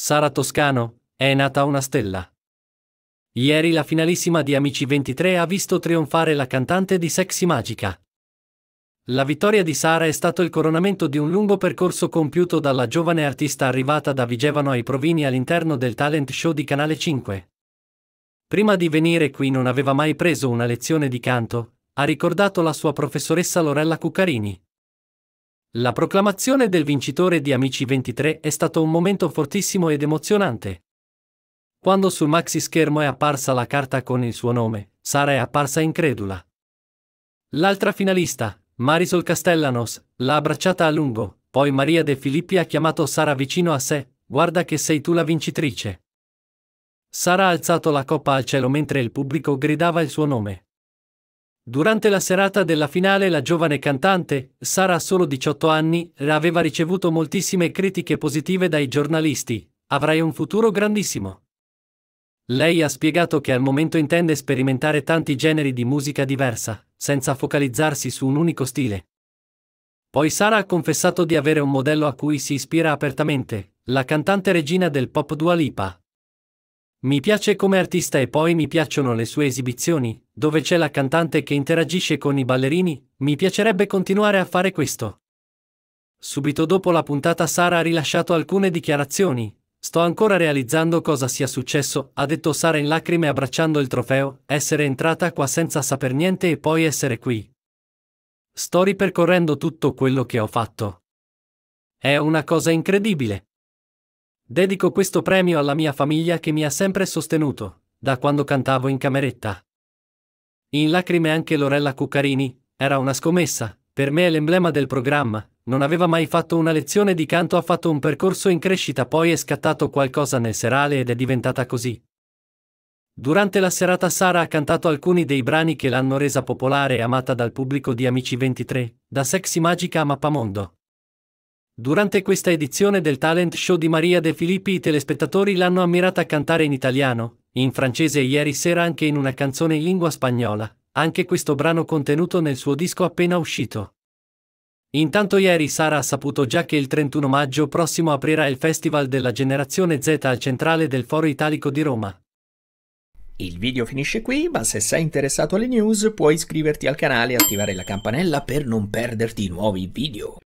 Sara Toscano, è nata una stella. Ieri la finalissima di Amici 23 ha visto trionfare la cantante di Sexy Magica. La vittoria di Sara è stato il coronamento di un lungo percorso compiuto dalla giovane artista arrivata da Vigevano ai Provini all'interno del talent show di Canale 5. Prima di venire qui non aveva mai preso una lezione di canto, ha ricordato la sua professoressa Lorella Cuccarini. La proclamazione del vincitore di Amici 23 è stato un momento fortissimo ed emozionante. Quando sul maxi schermo è apparsa la carta con il suo nome, Sara è apparsa incredula. L'altra finalista, Marisol Castellanos, l'ha abbracciata a lungo, poi Maria De Filippi ha chiamato Sara vicino a sé, guarda che sei tu la vincitrice. Sara ha alzato la coppa al cielo mentre il pubblico gridava il suo nome. Durante la serata della finale la giovane cantante, Sara a solo 18 anni, aveva ricevuto moltissime critiche positive dai giornalisti. Avrai un futuro grandissimo. Lei ha spiegato che al momento intende sperimentare tanti generi di musica diversa, senza focalizzarsi su un unico stile. Poi Sara ha confessato di avere un modello a cui si ispira apertamente, la cantante regina del pop Dua Lipa, mi piace come artista e poi mi piacciono le sue esibizioni, dove c'è la cantante che interagisce con i ballerini, mi piacerebbe continuare a fare questo. Subito dopo la puntata Sara ha rilasciato alcune dichiarazioni. Sto ancora realizzando cosa sia successo, ha detto Sara in lacrime abbracciando il trofeo, essere entrata qua senza saper niente e poi essere qui. Sto ripercorrendo tutto quello che ho fatto. È una cosa incredibile. Dedico questo premio alla mia famiglia che mi ha sempre sostenuto, da quando cantavo in cameretta. In lacrime anche Lorella Cuccarini, era una scommessa, per me è l'emblema del programma, non aveva mai fatto una lezione di canto, ha fatto un percorso in crescita, poi è scattato qualcosa nel serale ed è diventata così. Durante la serata Sara ha cantato alcuni dei brani che l'hanno resa popolare e amata dal pubblico di Amici 23, da Sexy Magica a Mappamondo. Durante questa edizione del talent show di Maria De Filippi i telespettatori l'hanno ammirata cantare in italiano, in francese e ieri sera anche in una canzone in lingua spagnola, anche questo brano contenuto nel suo disco appena uscito. Intanto ieri Sara ha saputo già che il 31 maggio prossimo aprirà il Festival della Generazione Z al centrale del Foro Italico di Roma. Il video finisce qui, ma se sei interessato alle news puoi iscriverti al canale e attivare la campanella per non perderti i nuovi video.